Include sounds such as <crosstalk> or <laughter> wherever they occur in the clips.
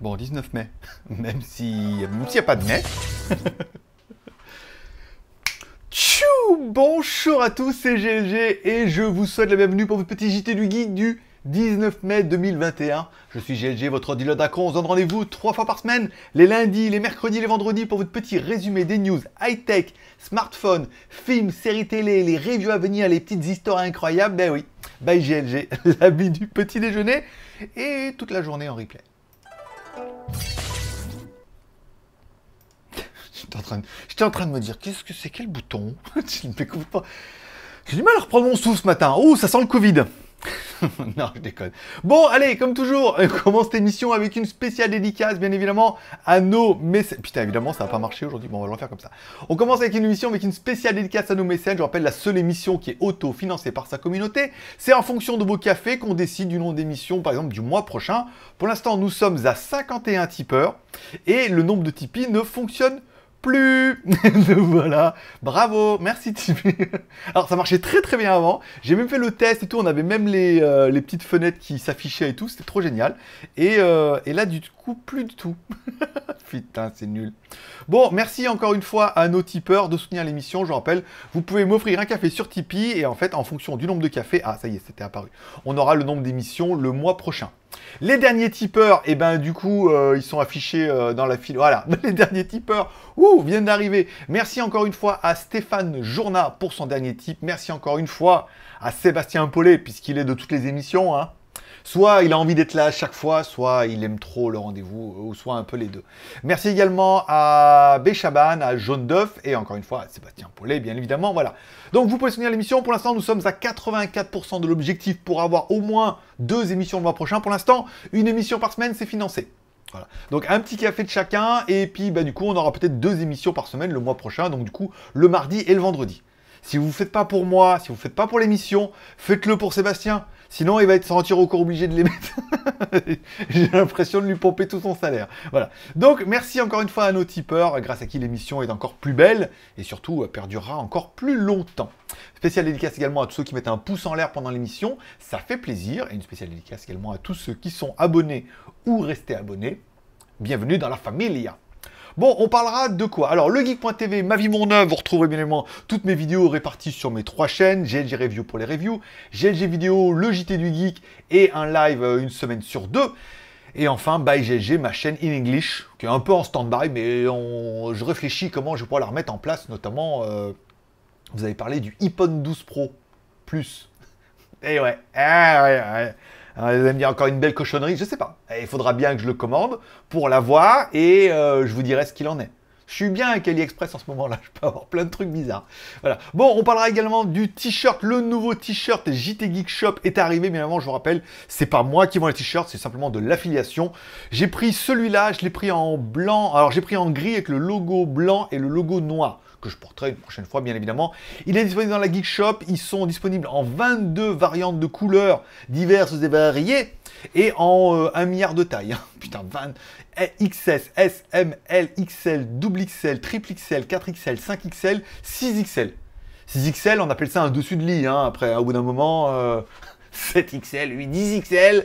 Bon, 19 mai, <laughs> même si même s'il n'y a pas de mai. <laughs> Tchou Bonjour à tous, c'est GLG et je vous souhaite la bienvenue pour votre petit JT du Geek du 19 mai 2021. Je suis GLG, votre dealer d'Acron. On se donne rendez-vous trois fois par semaine, les lundis, les mercredis, les vendredis, pour votre petit résumé des news high-tech, smartphones, films, séries télé, les reviews à venir, les petites histoires incroyables. Ben oui, bye GLG, vie <laughs> du petit déjeuner et toute la journée en replay. J'étais en, train de... en train de me dire, qu'est-ce que c'est Quel bouton <laughs> Je ne découvre pas. J'ai du mal à reprendre mon sou ce matin. Oh, ça sent le Covid <laughs> non, je déconne. Bon, allez, comme toujours, on <laughs> commence cette émission avec une spéciale dédicace, bien évidemment, à nos mécènes. Putain, évidemment, ça n'a pas marché aujourd'hui. Bon, on va le faire comme ça. On commence avec une émission avec une spéciale dédicace à nos mécènes. Je rappelle, la seule émission qui est auto-financée par sa communauté. C'est en fonction de vos cafés qu'on décide du nom d'émission, par exemple, du mois prochain. Pour l'instant, nous sommes à 51 tipeurs et le nombre de Tipeee ne fonctionne pas plus <laughs> voilà, bravo, merci Alors ça marchait très très bien avant, j'ai même fait le test et tout, on avait même les, euh, les petites fenêtres qui s'affichaient et tout, c'était trop génial. Et, euh, et là du plus du tout. <laughs> Putain, c'est nul. Bon, merci encore une fois à nos tipeurs de soutenir l'émission. Je rappelle, vous pouvez m'offrir un café sur Tipeee et en fait, en fonction du nombre de cafés, ah ça y est, c'était apparu. On aura le nombre d'émissions le mois prochain. Les derniers tipeurs, et eh ben du coup, euh, ils sont affichés euh, dans la file. Voilà, <laughs> les derniers tipeurs, ouh, viennent d'arriver. Merci encore une fois à Stéphane Journa pour son dernier tip. Merci encore une fois à Sébastien Paulet, puisqu'il est de toutes les émissions, hein. Soit il a envie d'être là à chaque fois, soit il aime trop le rendez-vous, ou soit un peu les deux. Merci également à Béchaban, à Jaune d'œuf et encore une fois à Sébastien Paulet, bien évidemment. Voilà. Donc vous pouvez soutenir l'émission. Pour l'instant, nous sommes à 84% de l'objectif pour avoir au moins deux émissions le mois prochain. Pour l'instant, une émission par semaine, c'est financé. Voilà. Donc un petit café de chacun et puis bah, du coup on aura peut-être deux émissions par semaine le mois prochain, donc du coup le mardi et le vendredi. Si vous ne faites pas pour moi, si vous ne faites pas pour l'émission, faites-le pour Sébastien. Sinon, il va être sentir encore obligé de les mettre. <laughs> J'ai l'impression de lui pomper tout son salaire. Voilà. Donc, merci encore une fois à nos tipeurs, grâce à qui l'émission est encore plus belle et surtout euh, perdurera encore plus longtemps. Spéciale dédicace également à tous ceux qui mettent un pouce en l'air pendant l'émission, ça fait plaisir. Et une spéciale dédicace également à tous ceux qui sont abonnés ou restés abonnés. Bienvenue dans la famille. Bon, on parlera de quoi Alors, le geek.tv, ma vie, mon œuvre, vous retrouverez bien évidemment toutes mes vidéos réparties sur mes trois chaînes, GLG Review pour les reviews, GLG Vidéo, le JT du Geek et un live euh, une semaine sur deux. Et enfin, by GLG, ma chaîne in English, qui est un peu en stand-by, mais je réfléchis comment je pourrais la remettre en place, notamment, euh, vous avez parlé du iPhone 12 Pro Plus. <laughs> Et eh ouais, eh ouais. Eh vous hein, allez me dire encore une belle cochonnerie, je sais pas. Eh, il faudra bien que je le commande pour l'avoir et euh, je vous dirai ce qu'il en est. Je suis bien avec AliExpress en ce moment-là, <laughs> je peux avoir plein de trucs bizarres. Voilà. Bon, on parlera également du t-shirt. Le nouveau t-shirt JT Geek Shop est arrivé, mais avant, je vous rappelle, c'est pas moi qui vends les t-shirts, c'est simplement de l'affiliation. J'ai pris celui-là, je l'ai pris en blanc. Alors, j'ai pris en gris avec le logo blanc et le logo noir je porterai une prochaine fois, bien évidemment. Il est disponible dans la Geek Shop. Ils sont disponibles en 22 variantes de couleurs diverses et variées et en euh, un milliard de tailles. Hein. <laughs> Putain, 20, eh, XS, S, M, L, XL, XXL, XL, triple 4XL, 5XL, 6XL. 6XL, on appelle ça un dessus de lit, hein, après, au bout d'un moment. Euh, 7XL, 8, 10XL,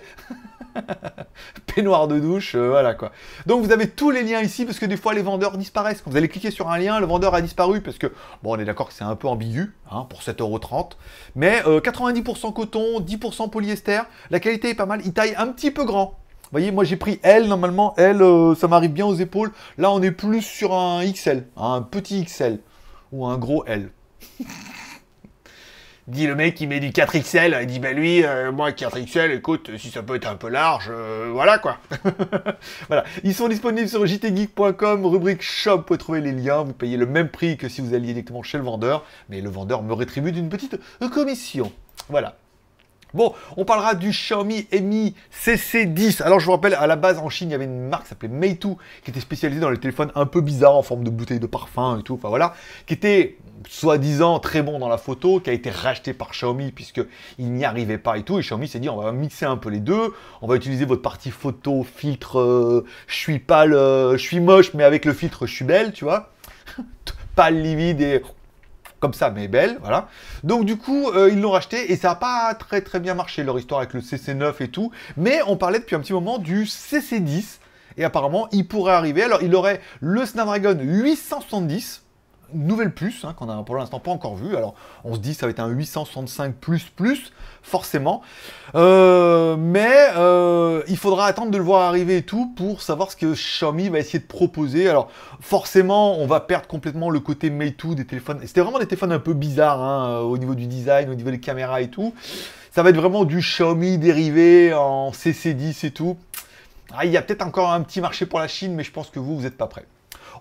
peignoir de douche, euh, voilà quoi. Donc vous avez tous les liens ici parce que des fois les vendeurs disparaissent. Quand vous allez cliquer sur un lien, le vendeur a disparu parce que, bon, on est d'accord que c'est un peu ambigu hein, pour 7,30€, mais 90% euh, coton, 10% polyester, la qualité est pas mal, il taille un petit peu grand. Vous voyez, moi j'ai pris L, normalement L, euh, ça m'arrive bien aux épaules. Là, on est plus sur un XL, un petit XL ou un gros L. <laughs> dit le mec qui met du 4XL, il dit bah lui, euh, moi 4XL, écoute, si ça peut être un peu large, euh, voilà quoi. <laughs> voilà. Ils sont disponibles sur jtgeek.com, rubrique shop, vous pouvez trouver les liens, vous payez le même prix que si vous alliez directement chez le vendeur, mais le vendeur me rétribue d'une petite commission. Voilà. Bon, on parlera du Xiaomi Mi CC10. Alors je vous rappelle, à la base en Chine, il y avait une marque qui s'appelait Meitu, qui était spécialisée dans les téléphones un peu bizarres en forme de bouteille de parfum et tout, enfin voilà, qui était soi-disant très bon dans la photo, qui a été racheté par Xiaomi puisque n'y arrivait pas et tout. Et Xiaomi s'est dit, on va mixer un peu les deux, on va utiliser votre partie photo, filtre, euh, je suis pâle, je suis moche, mais avec le filtre, je suis belle, tu vois. <laughs> pâle, livide et comme ça, mais belle, voilà. Donc du coup, euh, ils l'ont racheté et ça n'a pas très très bien marché leur histoire avec le CC9 et tout. Mais on parlait depuis un petit moment du CC10 et apparemment il pourrait arriver. Alors il aurait le Snapdragon 870 nouvelle plus, hein, qu'on a pour l'instant pas encore vue. Alors on se dit ça va être un 865 plus plus forcément, euh, mais euh, il faudra attendre de le voir arriver et tout pour savoir ce que Xiaomi va essayer de proposer. Alors forcément on va perdre complètement le côté Meitu des téléphones. C'était vraiment des téléphones un peu bizarres hein, euh, au niveau du design, au niveau des caméras et tout. Ça va être vraiment du Xiaomi dérivé en CC10 et tout. Ah, il y a peut-être encore un petit marché pour la Chine, mais je pense que vous, vous n'êtes pas prêt.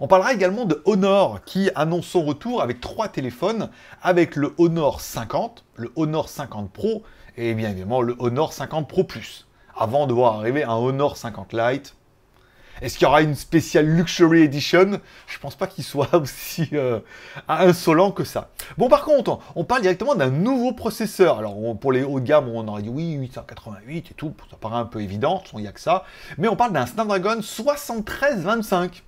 On parlera également de Honor qui annonce son retour avec trois téléphones, avec le Honor 50, le Honor 50 Pro et bien évidemment le Honor 50 Pro Plus. Avant de voir arriver un Honor 50 Lite, est-ce qu'il y aura une spéciale Luxury Edition Je pense pas qu'il soit <laughs> aussi euh, insolent que ça. Bon, par contre, on parle directement d'un nouveau processeur. Alors, pour les hauts de gamme, on aurait dit oui, 888 et tout, ça paraît un peu évident, il n'y a que ça. Mais on parle d'un Snapdragon 7325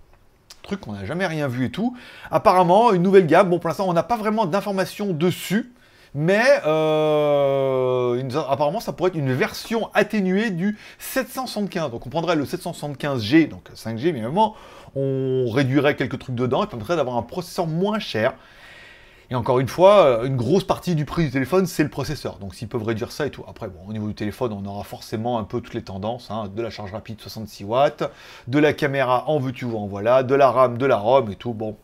truc qu'on n'a jamais rien vu et tout. Apparemment, une nouvelle gamme. Bon, pour l'instant, on n'a pas vraiment d'informations dessus. Mais euh, apparemment, ça pourrait être une version atténuée du 775. Donc, on prendrait le 775G, donc 5G, mais évidemment, on réduirait quelques trucs dedans et permettrait d'avoir un processeur moins cher et encore une fois, euh, une grosse partie du prix du téléphone, c'est le processeur. Donc s'ils peuvent réduire ça et tout. Après, bon, au niveau du téléphone, on aura forcément un peu toutes les tendances. Hein. de la charge rapide 66 watts, de la caméra en veux-tu ou en voilà, de la RAM, de la ROM et tout. Bon,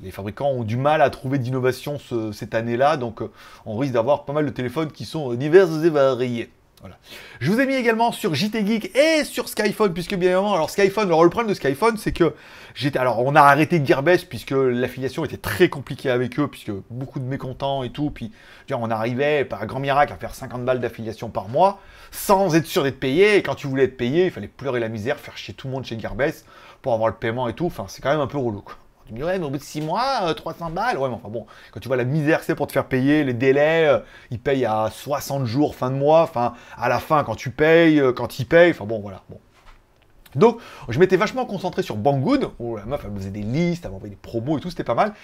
les fabricants ont du mal à trouver d'innovation cette année-là. Donc euh, on risque d'avoir pas mal de téléphones qui sont euh, divers et variés. Voilà. Je vous ai mis également sur JT Geek et sur Skyphone, puisque bien évidemment, alors Skyphone, alors le problème de Skyphone, c'est que j'étais, alors on a arrêté Gearbest, puisque l'affiliation était très compliquée avec eux, puisque beaucoup de mécontents et tout, puis vois, on arrivait par grand miracle à faire 50 balles d'affiliation par mois, sans être sûr d'être payé, et quand tu voulais être payé, il fallait pleurer la misère, faire chier tout le monde chez Gearbest pour avoir le paiement et tout, enfin c'est quand même un peu relou tu me dis, ouais, mais au bout de 6 mois, 300 euh, balles. Ouais, mais enfin bon, quand tu vois la misère c'est pour te faire payer, les délais, euh, ils payent à 60 jours fin de mois, enfin, à la fin quand tu payes, euh, quand ils payent, enfin bon, voilà. Bon. Donc, je m'étais vachement concentré sur Banggood, où la meuf, elle faisait des listes, elle m'envoyait des promos et tout, c'était pas mal.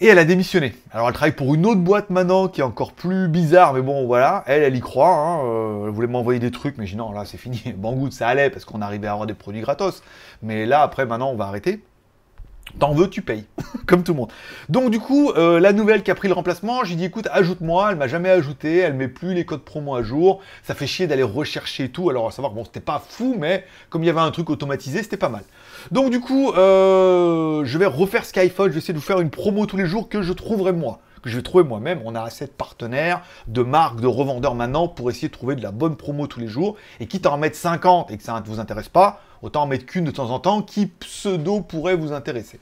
Et elle a démissionné. Alors, elle travaille pour une autre boîte maintenant qui est encore plus bizarre, mais bon, voilà. Elle, elle y croit. Hein, elle voulait m'envoyer des trucs, mais j'ai dit non, là, c'est fini. <laughs> Banggood, ça allait parce qu'on arrivait à avoir des produits gratos. Mais là, après, maintenant, on va arrêter. T'en veux, tu payes, <laughs> comme tout le monde. Donc du coup, euh, la nouvelle qui a pris le remplacement, j'ai dit écoute, ajoute-moi, elle m'a jamais ajouté, elle met plus les codes promo à jour, ça fait chier d'aller rechercher tout, alors à savoir, bon, c'était pas fou, mais comme il y avait un truc automatisé, c'était pas mal. Donc du coup, euh, je vais refaire Skyfall, je vais essayer de vous faire une promo tous les jours que je trouverai moi que je vais trouver moi-même. On a assez de partenaires, de marques, de revendeurs maintenant pour essayer de trouver de la bonne promo tous les jours. Et quitte à en mettre 50 et que ça ne vous intéresse pas, Autant en mettre qu'une de temps en temps qui pseudo pourrait vous intéresser.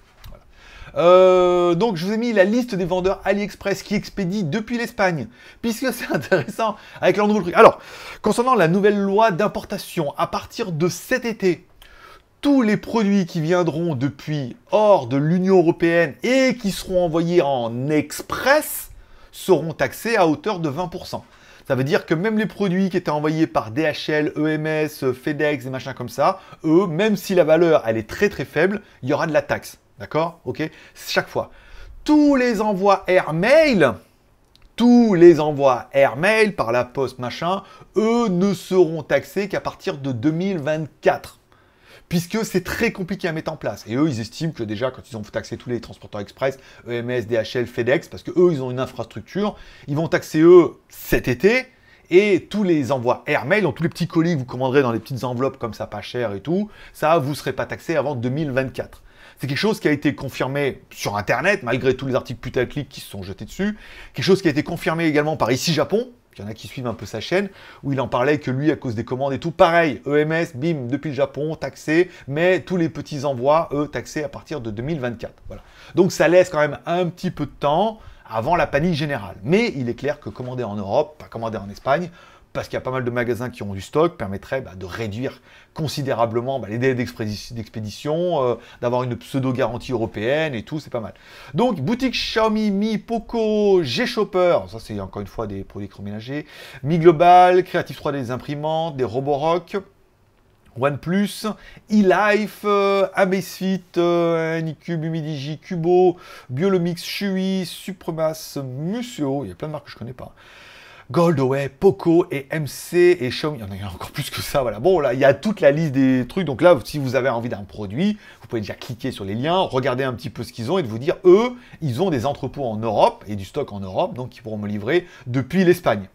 Euh, donc je vous ai mis la liste des vendeurs AliExpress qui expédient depuis l'Espagne, puisque <laughs> c'est intéressant avec leur nouveau prix. Alors, concernant la nouvelle loi d'importation, à partir de cet été, tous les produits qui viendront depuis hors de l'Union européenne et qui seront envoyés en express seront taxés à hauteur de 20%. Ça veut dire que même les produits qui étaient envoyés par DHL, EMS, FedEx, et machins comme ça, eux, même si la valeur elle est très très faible, il y aura de la taxe. D'accord Ok Chaque fois. Tous les envois airmail, tous les envois airmail par la poste machin, eux ne seront taxés qu'à partir de 2024 puisque c'est très compliqué à mettre en place. Et eux, ils estiment que déjà, quand ils ont taxé tous les transporteurs express, EMS, DHL, FedEx, parce que eux, ils ont une infrastructure, ils vont taxer eux cet été, et tous les envois airmail, donc tous les petits colis que vous commanderez dans les petites enveloppes comme ça, pas cher et tout, ça, vous ne serez pas taxé avant 2024. C'est quelque chose qui a été confirmé sur Internet, malgré tous les articles putaclic qui se sont jetés dessus. Quelque chose qui a été confirmé également par ici Japon, il y en a qui suivent un peu sa chaîne, où il en parlait que lui, à cause des commandes et tout, pareil, EMS, bim, depuis le Japon, taxé, mais tous les petits envois, eux, taxés à partir de 2024. Voilà. Donc ça laisse quand même un petit peu de temps avant la panique générale. Mais il est clair que commander en Europe, pas commander en Espagne, parce qu'il y a pas mal de magasins qui ont du stock, permettrait bah, de réduire considérablement bah, les délais d'expédition, euh, d'avoir une pseudo-garantie européenne et tout, c'est pas mal. Donc, boutique Xiaomi, Mi Poco, G-Shopper, ça c'est encore une fois des produits électroménagers, Mi Global, Creative 3D des imprimantes, des Roborock, OnePlus, eLife, euh, Amazfit, euh, Nicube, Humidigi, Cubo, Biolomix, Shui, Supremas Museo, il y a plein de marques que je connais pas. Goldway, Poco et MC et Xiaomi. Il y en a encore plus que ça, voilà. Bon, là, il y a toute la liste des trucs. Donc là, si vous avez envie d'un produit, vous pouvez déjà cliquer sur les liens, regarder un petit peu ce qu'ils ont et de vous dire, eux, ils ont des entrepôts en Europe et du stock en Europe, donc ils pourront me livrer depuis l'Espagne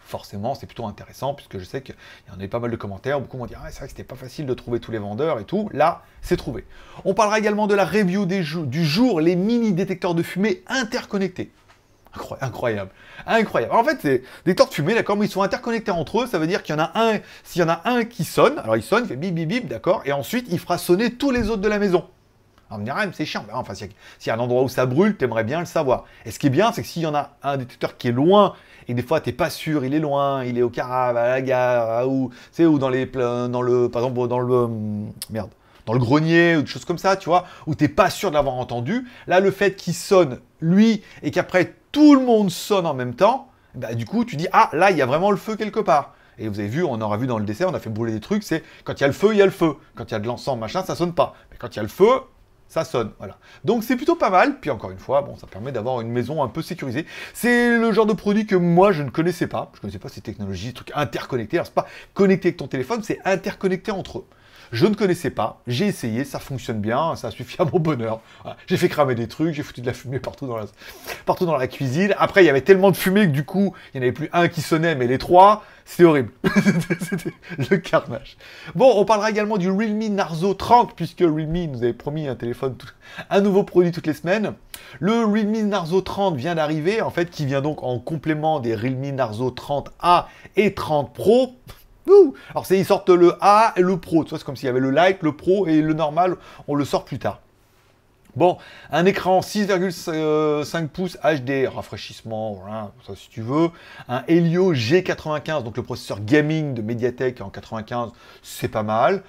forcément, c'est plutôt intéressant, puisque je sais qu'il y en a eu pas mal de commentaires, beaucoup m'ont dit « Ah, c'est vrai que c'était pas facile de trouver tous les vendeurs et tout. » Là, c'est trouvé. On parlera également de la review des du jour, les mini-détecteurs de fumée interconnectés incroyable. Incroyable. en fait, c'est des de fumées, d'accord, mais ils sont interconnectés entre eux. Ça veut dire qu'il y en a un, s'il y en a un qui sonne, alors il sonne, fait bip bip bip, d'accord, et ensuite il fera sonner tous les autres de la maison. on me ah, c'est chiant. mais bah, enfin, s'il y, a un endroit où ça brûle, t'aimerais bien le savoir. Et ce qui est bien, c'est que s'il y en a un détecteur qui est loin, et des fois, t'es pas sûr, il est loin, il est au caravane, à la gare, ou, c'est ou dans les, dans le, par exemple, dans le, hum, merde, dans le grenier, ou des choses comme ça, tu vois, où t'es pas sûr de l'avoir entendu. Là, le fait qu'il sonne, lui, et qu'après, tout le monde sonne en même temps, bah, du coup, tu dis Ah, là, il y a vraiment le feu quelque part. Et vous avez vu, on aura vu dans le dessert, on a fait brûler des trucs, c'est quand il y a le feu, il y a le feu. Quand il y a de l'encens machin, ça sonne pas. Mais quand il y a le feu, ça sonne, voilà. Donc c'est plutôt pas mal, puis encore une fois, bon, ça permet d'avoir une maison un peu sécurisée. C'est le genre de produit que moi, je ne connaissais pas. Je ne connaissais pas ces technologies, ces trucs interconnectés. Alors c'est pas connecté avec ton téléphone, c'est interconnecté entre eux. Je ne connaissais pas, j'ai essayé, ça fonctionne bien, ça suffit à mon bonheur. J'ai fait cramer des trucs, j'ai foutu de la fumée partout dans la, partout dans la cuisine. Après, il y avait tellement de fumée que du coup, il n'y en avait plus un qui sonnait, mais les trois, c'était horrible. <laughs> c'était le carnage. Bon, on parlera également du Realme Narzo 30, puisque Realme nous avait promis un téléphone, un nouveau produit toutes les semaines. Le Realme Narzo 30 vient d'arriver, en fait, qui vient donc en complément des Realme Narzo 30A et 30 Pro. Alors c'est ils sortent le A et le Pro, tu vois, c'est comme s'il y avait le Lite, le Pro et le normal, on le sort plus tard. Bon, un écran 6,5 pouces HD, rafraîchissement, voilà, ça si tu veux. Un Helio G95, donc le processeur gaming de Mediatek en 95, c'est pas mal.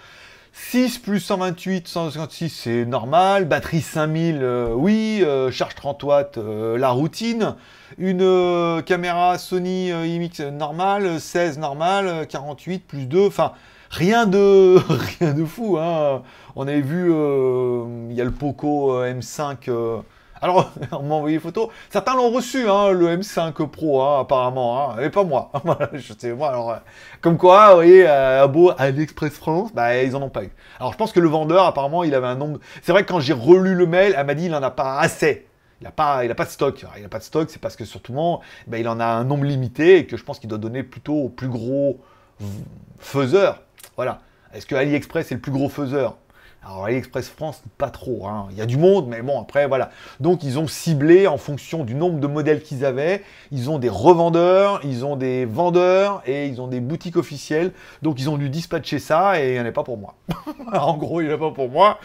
6 plus 128, 156, c'est normal. Batterie 5000, euh, oui. Euh, charge 30 watts, euh, la routine. Une caméra Sony IMX normal, 16 normal, 48 plus 2. Enfin, rien de, <laughs> rien de fou. Hein. On avait vu, il y a le Poco M5 alors, <laughs> on m'a envoyé photo. Certains l'ont reçu, hein, le M5 Pro, hein, apparemment, mais hein. pas moi. <laughs> je sais, moi, alors, euh, comme quoi, vous voyez, euh, à beau AliExpress France, bah, ils en ont pas eu. Alors, je pense que le vendeur, apparemment, il avait un nombre. C'est vrai que quand j'ai relu le mail, elle m'a dit, il en a pas assez. Il n'a pas, pas de stock. il n'a pas de stock, c'est parce que surtout, bah, il en a un nombre limité et que je pense qu'il doit donner plutôt au plus gros faiseur. Voilà. Est-ce que AliExpress est le plus gros faiseur alors AliExpress France, pas trop. Hein. Il y a du monde, mais bon, après, voilà. Donc ils ont ciblé en fonction du nombre de modèles qu'ils avaient. Ils ont des revendeurs, ils ont des vendeurs et ils ont des boutiques officielles. Donc ils ont dû dispatcher ça et il n'y en a pas pour moi. <laughs> en gros, il n'y en a pas pour moi.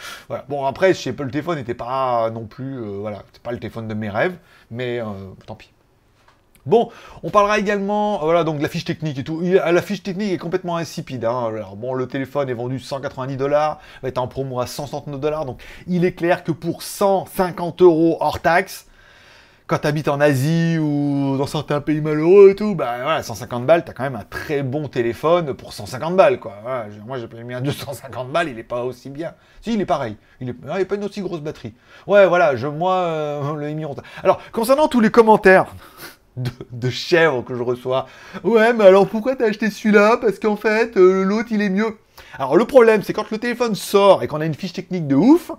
Bon, après, chez Apple, le téléphone n'était pas non plus... Euh, voilà, c'est pas le téléphone de mes rêves, mais euh, tant pis. Bon, on parlera également euh, voilà, donc de la fiche technique et tout. La fiche technique est complètement insipide. Hein. bon, le téléphone est vendu 190 dollars, va être en promo à 169 dollars. Donc, il est clair que pour 150 euros hors taxe, quand tu habites en Asie ou dans certains pays malheureux et tout, bah voilà, 150 balles, t'as quand même un très bon téléphone pour 150 balles, quoi. moi, j'ai pris un 250 balles, il est pas aussi bien. Si, il est pareil. Il est, pas une aussi grosse batterie. Ouais, voilà, je, moi, euh, <laughs> le Alors, concernant tous les commentaires de, chèvre que je reçois. Ouais, mais alors pourquoi t'as acheté celui-là Parce qu'en fait, euh, l'autre, il est mieux. Alors le problème, c'est quand le téléphone sort et qu'on a une fiche technique de ouf,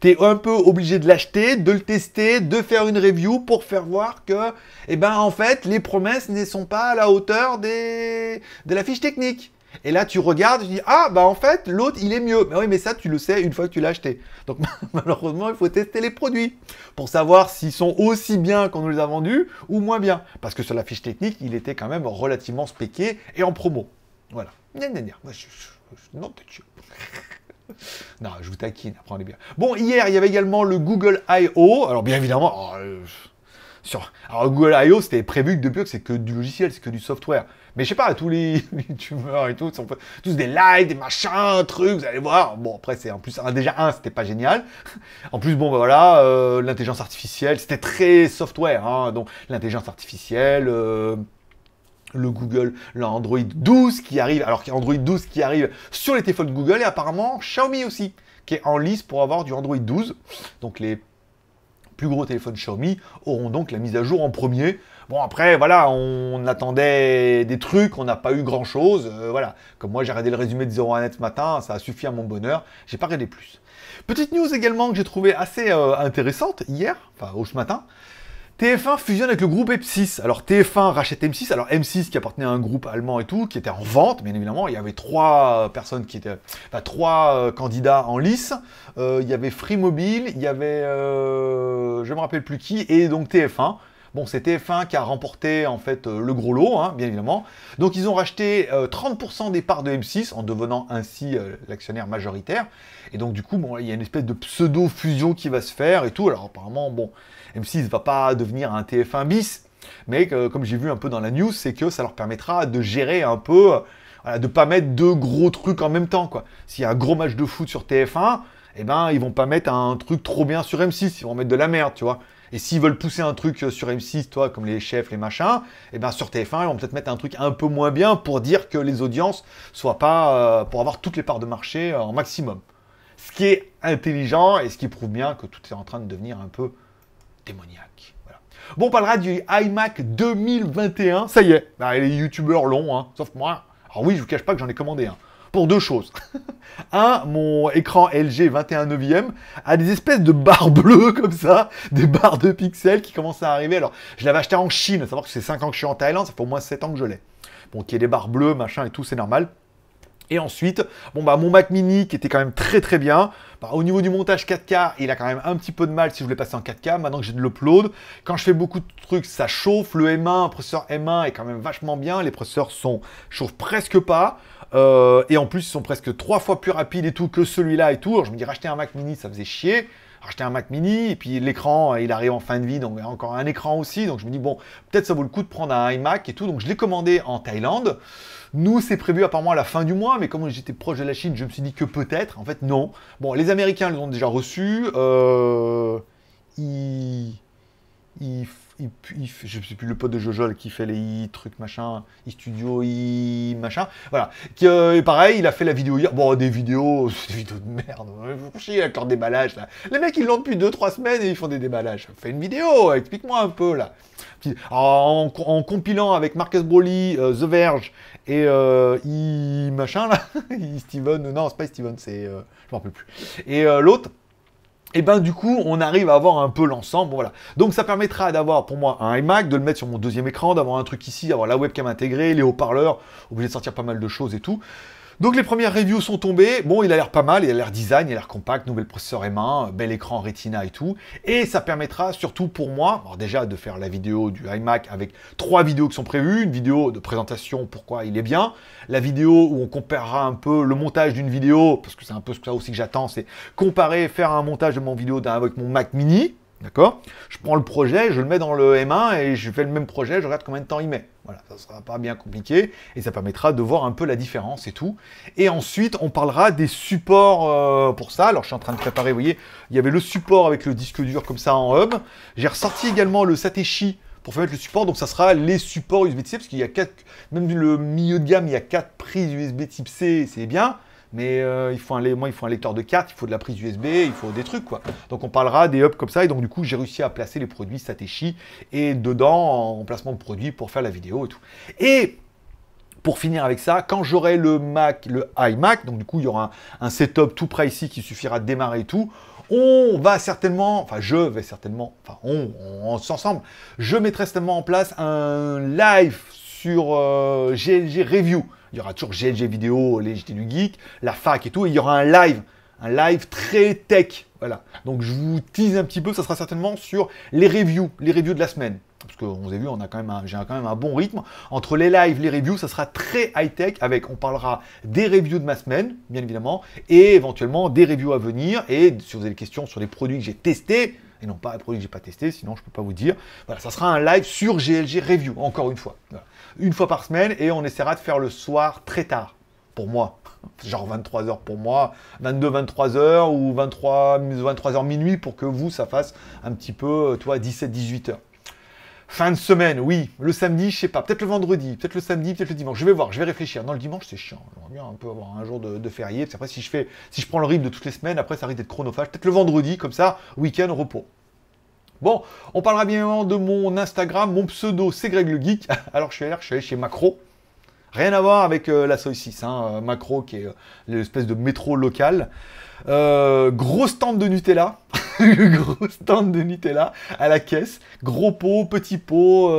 t'es un peu obligé de l'acheter, de le tester, de faire une review pour faire voir que, eh ben en fait, les promesses ne sont pas à la hauteur des... de la fiche technique. Et là, tu regardes, tu dis ah bah en fait l'autre il est mieux. Mais oui, mais ça tu le sais une fois que tu l'as acheté. Donc <laughs> malheureusement, il faut tester les produits pour savoir s'ils sont aussi bien qu'on nous les a vendus ou moins bien. Parce que sur la fiche technique, il était quand même relativement spéqué et en promo. Voilà. Non, gna, gna. Non, <laughs> non, je vous taquine, après on bien. Bon, hier, il y avait également le Google I.O. Alors, bien évidemment, oh, euh, sur. Alors Google I.O. c'était prévu que depuis que c'est que du logiciel, c'est que du software. Mais je sais pas, tous les youtubeurs <laughs> et tout, sont tous des lives, des machins, trucs, vous allez voir. Bon, après, c'est en plus, déjà, un, c'était pas génial. <laughs> En plus, bon, ben voilà, euh, l'intelligence artificielle, c'était très software, hein. donc l'intelligence artificielle, euh, le Google, l'Android 12 qui arrive, alors Android 12 qui arrive sur les téléphones Google et apparemment Xiaomi aussi, qui est en lice pour avoir du Android 12. Donc les gros téléphone Xiaomi auront donc la mise à jour en premier. Bon, après, voilà, on attendait des trucs, on n'a pas eu grand chose. Euh, voilà, comme moi, j'ai regardé le résumé de 01net ce matin, ça a suffi à mon bonheur, j'ai pas regardé plus. Petite news également que j'ai trouvé assez euh, intéressante hier, enfin, ou ce matin, TF1 fusionne avec le groupe M6. Alors TF1 rachète M6, alors M6 qui appartenait à un groupe allemand et tout, qui était en vente, bien évidemment, il y avait trois euh, personnes qui étaient, trois euh, candidats en lice. Euh, il y avait Free Mobile, il y avait, euh, je me rappelle plus qui, et donc TF1. Bon, c'est TF1 qui a remporté en fait euh, le gros lot, hein, bien évidemment. Donc ils ont racheté 30% euh, des parts de M6 en devenant ainsi euh, l'actionnaire majoritaire. Et donc du coup, bon, il y a une espèce de pseudo-fusion qui va se faire et tout. Alors apparemment, bon, M6 va pas devenir un TF1 bis, mais comme j'ai vu un peu dans la news, c'est que ça leur permettra de gérer un peu, de de pas mettre deux gros trucs en même temps. quoi. S'il y a un gros match de foot sur TF1, et eh ben, ils vont pas mettre un truc trop bien sur M6, ils vont mettre de la merde, tu vois. Et s'ils veulent pousser un truc euh, sur M6, toi, comme les chefs, les machins, et eh ben sur TF1, ils vont peut-être mettre un truc un peu moins bien pour dire que les audiences soient pas. Euh, pour avoir toutes les parts de marché euh, en maximum. Ce qui est intelligent et ce qui prouve bien que tout est en train de devenir un peu démoniaque. Bon, on parlera du iMac 2021. Ça y est, bah, les youtubeurs longs, hein. sauf moi. Alors oui, je vous cache pas que j'en ai commandé un pour deux choses. <laughs> Un, mon écran LG 21 9 a des espèces de barres <laughs> bleues comme ça, des barres de pixels qui commencent à arriver. Alors, je l'avais acheté en Chine, savoir que c'est 5 ans que je suis en Thaïlande, ça fait au moins 7 ans que je l'ai. Bon, qu'il y ait des barres bleues, machin et tout, c'est normal. Et ensuite, bon bah mon Mac Mini qui était quand même très très bien au niveau du montage 4K, il a quand même un petit peu de mal si je voulais passer en 4K. Maintenant que j'ai de l'upload, quand je fais beaucoup de trucs, ça chauffe. Le M1, le processeur M1 est quand même vachement bien. Les processeurs sont chauffent presque pas. Euh, et en plus, ils sont presque trois fois plus rapides et tout que celui-là et tout. je me dis, racheter un Mac mini, ça faisait chier. Acheter un Mac mini, et puis l'écran, euh, il arrive en fin de vie, donc ben, encore un écran aussi. Donc je me dis, bon, peut-être ça vaut le coup de prendre un iMac et tout. Donc je l'ai commandé en Thaïlande. Nous, c'est prévu apparemment à la fin du mois, mais comme j'étais proche de la Chine, je me suis dit que peut-être. En fait, non. Bon, les Américains l'ont déjà reçu. Euh, il, je sais plus le pote de Jojol qui fait les trucs machin, i studio, i machin. Voilà. Qui, est euh, pareil, il a fait la vidéo hier. Bon, des vidéos, <laughs> des vidéos de merde. Hein, vous chier avec leur déballage là. Les mecs, ils l'ont depuis deux trois semaines et ils font des déballages. Fais une vidéo, explique-moi un peu là. En, compilant avec Marcus Broly, euh, The Verge et euh, machin là, <laughs> Steven, non, c'est pas Steven, c'est. Euh, je m'en rappelle plus. Et l'autre et eh ben du coup, on arrive à avoir un peu l'ensemble, voilà. Donc ça permettra d'avoir pour moi un iMac, de le mettre sur mon deuxième écran, d'avoir un truc ici, d'avoir la webcam intégrée, les haut-parleurs, obligé de sortir pas mal de choses et tout. Donc les premières reviews sont tombées. Bon, il a l'air pas mal, il a l'air design, il a l'air compact, nouvel processeur M1, bel écran Retina et tout. Et ça permettra surtout pour moi, alors déjà de faire la vidéo du iMac avec trois vidéos qui sont prévues, une vidéo de présentation pourquoi il est bien, la vidéo où on comparera un peu le montage d'une vidéo, parce que c'est un peu ça aussi que j'attends, c'est comparer, faire un montage de mon vidéo avec mon Mac mini, D'accord Je prends le projet, je le mets dans le M1 et je fais le même projet, je regarde combien de temps il met. Voilà, ça ne sera pas bien compliqué et ça permettra de voir un peu la différence et tout. Et ensuite, on parlera des supports euh, pour ça. Alors, je suis en train de préparer, vous voyez, il y avait le support avec le disque dur comme ça en hub. J'ai ressorti également le Satechi pour faire le support. Donc ça sera les supports USB C, parce qu'il y a quatre. même le milieu de gamme, il y a quatre prises USB type C, c'est bien mais euh, il, faut un, moi, il faut un lecteur de carte, il faut de la prise USB, il faut des trucs, quoi. Donc on parlera des hubs comme ça, et donc du coup, j'ai réussi à placer les produits Satéchi et dedans, en placement de produits pour faire la vidéo et tout. Et pour finir avec ça, quand j'aurai le Mac, le iMac, donc du coup, il y aura un, setup tout près ici qui suffira de démarrer tout, on va certainement, enfin je vais certainement, enfin on, on, je mettrai certainement en place un live sur GLG euh, Review. Il y aura toujours GLG Vidéo, les JT du Geek, la fac et tout. Et il y aura un live, un live très tech. Voilà. Donc je vous tease un petit peu, ça sera certainement sur les reviews, les reviews de la semaine. Parce que vous avez vu, on a quand même j'ai quand même un bon rythme. Entre les lives, les reviews, ça sera très high-tech avec, on parlera des reviews de ma semaine, bien évidemment, et éventuellement des reviews à venir. Et si vous avez des questions sur les produits que j'ai testés, et non pas les produits que j'ai pas testés, sinon je peux pas vous dire. Voilà, ça sera un live sur GLG Review, encore une fois une fois par semaine et on essaiera de faire le soir très tard, pour moi. Genre 23h pour moi, 22-23h ou 23, 23h minuit pour que vous, ça fasse un petit peu, euh, toi, 17-18h. Fin de semaine, oui. Le samedi, je sais pas. Peut-être le vendredi, peut-être le samedi, peut-être le dimanche. Je vais voir, je vais réfléchir. Non, le dimanche, c'est chiant. J'aimerais bien un peu avoir un jour de, férié. après, si je fais, si je prends le rythme de toutes les semaines, après, ça risque d'être chronophage. Peut-être le vendredi, comme ça, week-end, repos. Bon, on parlera bien de mon Instagram, mon pseudo c'est Greg le Geek. <laughs> Alors je suis allé, chez Macro. Rien à voir avec euh, la Soy 6, hein, euh, Macro qui est euh, l'espèce de métro local. grosse tente de Nutella, <laughs> grosse tente de Nutella à la caisse, gros pot, petit pot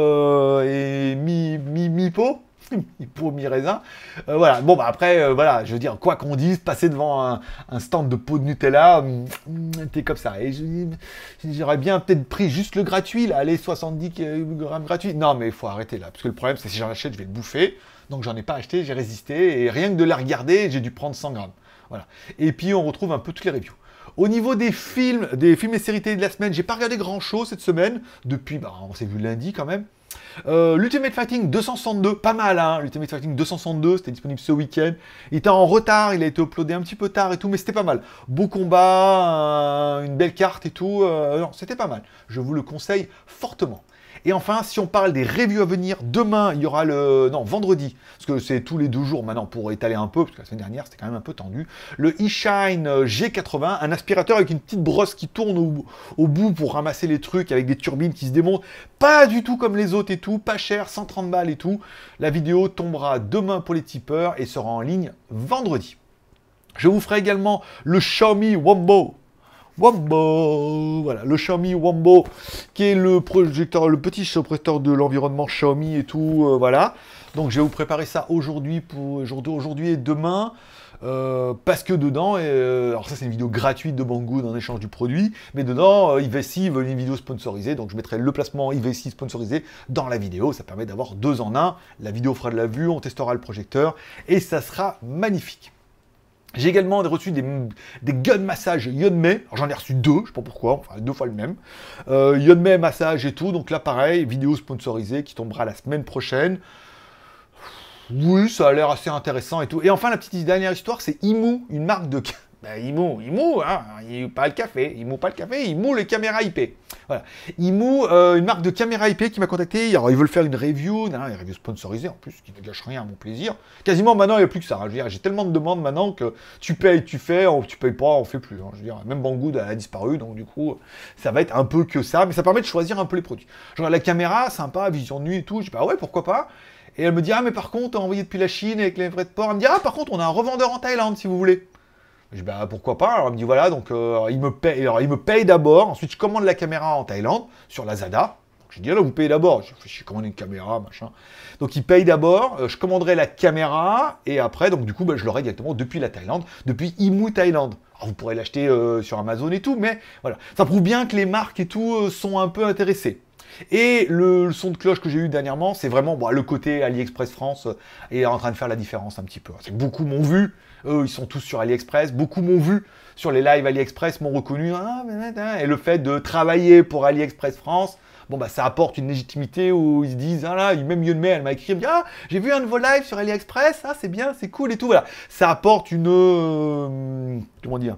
et mi Mi, mi pot <laughs> pour mi raisin. Euh, voilà, bon, bah après, euh, voilà, je veux dire, quoi qu'on dise, passer devant un, stand de pot de Nutella, tu hum, hum, t'es comme ça. Et j'aurais bien peut-être pris juste le gratuit, là, aller 70 grammes gratuits. Non, mais il faut arrêter là, parce que le problème, c'est si j'en achète, je vais le bouffer. Donc j'en ai pas acheté, j'ai résisté, et rien que de la regarder, j'ai dû prendre 100 grammes. Voilà. Et puis, on retrouve un peu toutes les reviews. Au niveau des films, des films et séries télé de la semaine, j'ai pas regardé grand chose cette semaine, depuis, bah, on s'est vu lundi quand même. Euh, L'Ultimate Fighting 262, pas mal, hein. L'Ultimate Fighting 262, c'était disponible ce week-end. Il était en retard, il a été uploadé un petit peu tard et tout, mais c'était pas mal. Beau combat, une belle carte et tout. Euh, non, c'était pas mal. Je vous le conseille fortement. Et enfin, si on parle des reviews à venir, demain, il y aura le... Non, vendredi, parce que c'est tous les deux jours maintenant pour étaler un peu, parce que la semaine dernière, c'était quand même un peu tendu. Le e G80, un aspirateur avec une petite brosse qui tourne au, bout pour ramasser les trucs avec des turbines qui se démontent. Pas du tout comme les autres et tout, pas cher, 130 balles et tout. La vidéo tombera demain pour les tipeurs et sera en ligne vendredi. Je vous ferai également le Xiaomi Wombo Wombo. Voilà, le Xiaomi Wombo, qui est le projecteur, le petit projecteur de l'environnement Xiaomi et tout. Euh, voilà. Donc je vais vous préparer ça aujourd'hui pour aujourd'hui et demain. Euh, parce que dedans, euh, alors ça c'est une vidéo gratuite de Banggood en échange du produit, mais dedans, euh, veut une vidéo sponsorisée, donc je mettrai le placement IVSI sponsorisé dans la vidéo, ça permet d'avoir deux en un, la vidéo fera de la vue, on testera le projecteur, et ça sera magnifique. J'ai également reçu des, des gun massages Yonmei. J'en ai reçu deux, je sais pas pourquoi, enfin deux fois le même. Euh, Yonmei massage et tout. Donc là, pareil, vidéo sponsorisée qui tombera la semaine prochaine. Oui, ça a l'air assez intéressant et tout. Et enfin, la petite dernière histoire, c'est Imu, une marque de, ben, mou, il hein, il pas le café, il mou pas le café, il mou les caméras IP. Voilà. il euh, une marque de caméra IP qui m'a contacté, alors ils veulent faire une review, une review sponsorisée en plus, qui ne gâche rien à mon plaisir. Quasiment maintenant, il n'y a plus que ça. Hein. Je veux dire, j'ai tellement de demandes maintenant que tu payes, tu fais, tu payes pas, on fait plus. Hein. Je veux dire, même Banggood a, disparu, donc du coup, ça va être un peu que ça, mais ça permet de choisir un peu les produits. Genre la caméra, sympa, vision de nuit et tout, je dis, bah ouais, pourquoi pas et elle me dit, ah mais par contre, envoyé depuis la Chine avec les frais de port. Elle me dit, ah par contre, on a un revendeur en Thaïlande si vous voulez. Je dis, bah, pourquoi pas Alors, il me dit, voilà, donc euh, il me paye, alors, il me paye d'abord. Ensuite, je commande la caméra en Thaïlande, sur la Zada. Je dis, là, vous payez d'abord. Je commande une caméra, machin. Donc, il paye d'abord. Euh, je commanderai la caméra. Et après, donc, du coup, bah, je l'aurai directement depuis la Thaïlande, depuis Imu Thaïlande. Alors, vous pourrez l'acheter euh, sur Amazon et tout, mais voilà. Ça prouve bien que les marques et tout sont un peu intéressées. Et le, son de cloche que j'ai eu dernièrement, c'est vraiment bon, le côté AliExpress France est en train de faire la différence un petit peu. C'est beaucoup m'ont vu, eux, ils sont tous sur AliExpress. Beaucoup m'ont vu sur les lives AliExpress, m'ont reconnu. Ah, et le fait de travailler pour AliExpress France, bon bah ça apporte une légitimité où ils se disent ah là même faire, elle m'a écrit ah, j'ai vu un de vos lives sur AliExpress ah c'est bien c'est cool et tout voilà ça apporte une euh, comment dire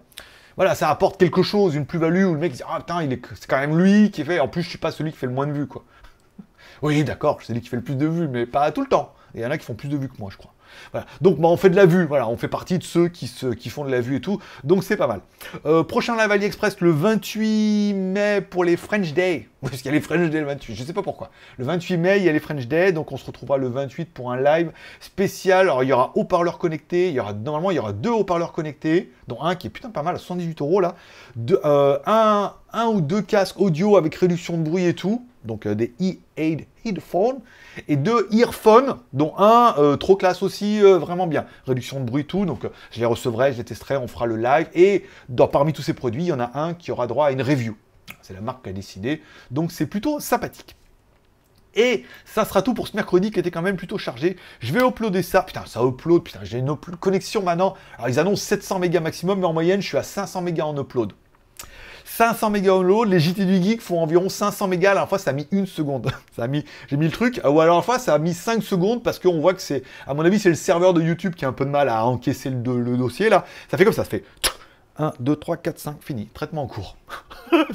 voilà, ça apporte quelque chose, une plus-value où le mec dit Ah putain, c'est quand même lui qui fait. En plus, je suis pas celui qui fait le moins de vues, quoi. Oui, d'accord, c'est lui qui fait le plus de vues, mais pas tout le temps. Il y en a qui font plus de vues que moi, je crois. Donc bah, on fait de la vue, voilà, on fait partie de ceux qui, font de la vue et tout, donc c'est pas mal. Euh, prochain Live Express, le 28 mai pour les French Day. <laughs> Parce qu'il y a les French Day le 28, je sais pas pourquoi. Le 28 mai, il y a les French Day, donc on se retrouvera le 28 pour un live spécial. Alors il y aura haut-parleurs connectés, il normalement il y aura deux haut-parleurs connectés, dont un qui est putain pas mal à 78 euros là, euh, un ou deux casques audio avec réduction de bruit et tout donc euh, des e-aid headphones, et deux earphones, dont un euh, trop classe aussi, euh, vraiment bien. Réduction de bruit, tout, donc je les recevrai, je les testerai, on fera le live, et parmi tous ces produits, il y en a un qui aura droit à une review. C'est la marque qui a décidé, donc c'est plutôt sympathique. Et ça sera tout pour ce mercredi qui était quand même plutôt chargé. Je vais uploader ça. Putain, ça upload. Putain, j'ai une connexion maintenant. Alors, ils annoncent 700 mégas maximum, mais en moyenne, je suis à 500 mégas en upload. 500 mégas download, les JT du Geek font environ 500 mégas, la fois ça a mis une seconde, <laughs> ça a mis, j'ai mis le truc, ou alors la fois ça a mis 5 secondes parce qu'on voit que c'est, à mon avis c'est le serveur de YouTube qui a un peu de mal à encaisser le, dossier là, ça fait comme ça, ça fait 1, 2, 3, 4, 5, fini, traitement en cours. <laughs>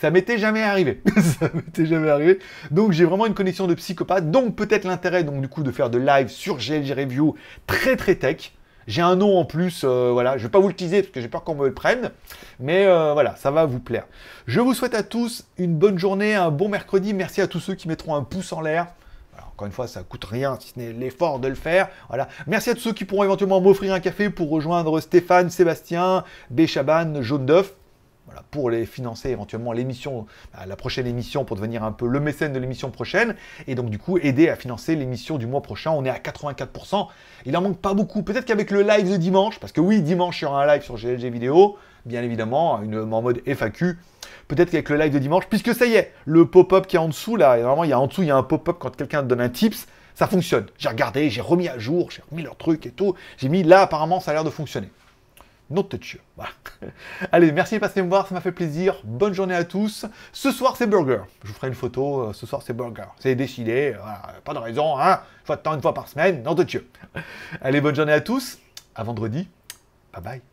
ça m'était jamais arrivé. <laughs> ça m'était jamais arrivé. Donc j'ai vraiment une connexion de psychopathe. Donc peut-être l'intérêt donc du coup de faire de live sur GLG Review très très tech. J'ai un nom en plus, euh, voilà, je vais pas vous le parce que j'ai peur qu'on me le prenne, mais euh, voilà, ça va vous plaire. Je vous souhaite à tous une bonne journée, un bon mercredi. Merci à tous ceux qui mettront un pouce en l'air. encore une fois, ça coûte rien si ce n'est l'effort de le faire. Voilà. Merci à tous ceux qui pourront éventuellement m'offrir un café pour rejoindre Stéphane, Sébastien, Béchaban, Jaune d'œuf pour les financer éventuellement l'émission, la prochaine émission, pour devenir un peu le mécène de l'émission prochaine, et donc du coup aider à financer l'émission du mois prochain. On est à 84%, il en manque pas beaucoup. Peut-être qu'avec le live de dimanche, parce que oui, dimanche il y aura un live sur GLG vidéo, bien évidemment, une, en mode FAQ. Peut-être qu'avec le live de dimanche, puisque ça y est, le pop-up qui est en dessous là, il y a en dessous il y a un pop-up quand quelqu'un donne un tips, ça fonctionne. J'ai regardé, j'ai remis à jour, j'ai remis leur truc et tout. J'ai mis là apparemment ça a l'air de fonctionner non te Voilà. Allez, merci de passer me voir, ça m'a fait plaisir. Bonne journée à tous. Ce soir, c'est burger. Je vous ferai une photo. Euh, ce soir, c'est burger. C'est décidé. Voilà. Pas de raison, hein. Faut temps, une fois par semaine. Non tue. <laughs> Allez, bonne journée à tous. À vendredi. Bye bye.